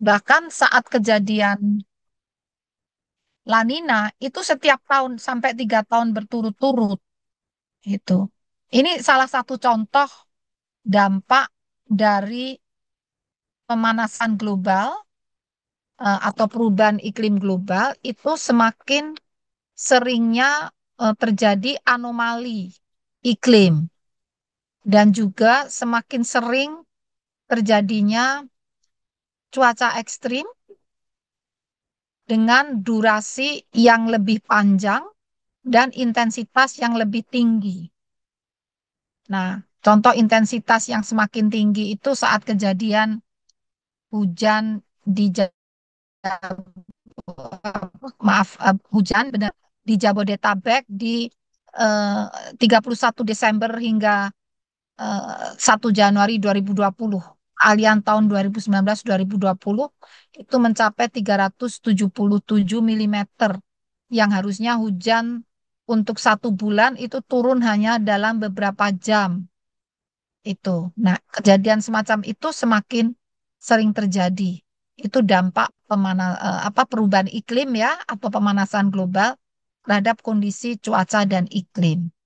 Bahkan saat kejadian lanina itu setiap tahun sampai tiga tahun berturut-turut. Itu. Ini salah satu contoh dampak dari pemanasan global eh, atau perubahan iklim global itu semakin seringnya eh, terjadi anomali iklim dan juga semakin sering terjadinya cuaca ekstrim dengan durasi yang lebih panjang dan intensitas yang lebih tinggi. Nah, contoh intensitas yang semakin tinggi itu saat kejadian hujan di maaf eh, hujan benar di Jabodetabek di eh, 31 Desember hingga eh, 1 Januari 2020 alian tahun 2019-2020 itu mencapai 377 mm yang harusnya hujan untuk satu bulan itu turun hanya dalam beberapa jam itu. Nah, kejadian semacam itu semakin sering terjadi. Itu dampak pemana, eh, apa perubahan iklim ya atau pemanasan global terhadap kondisi cuaca dan iklim.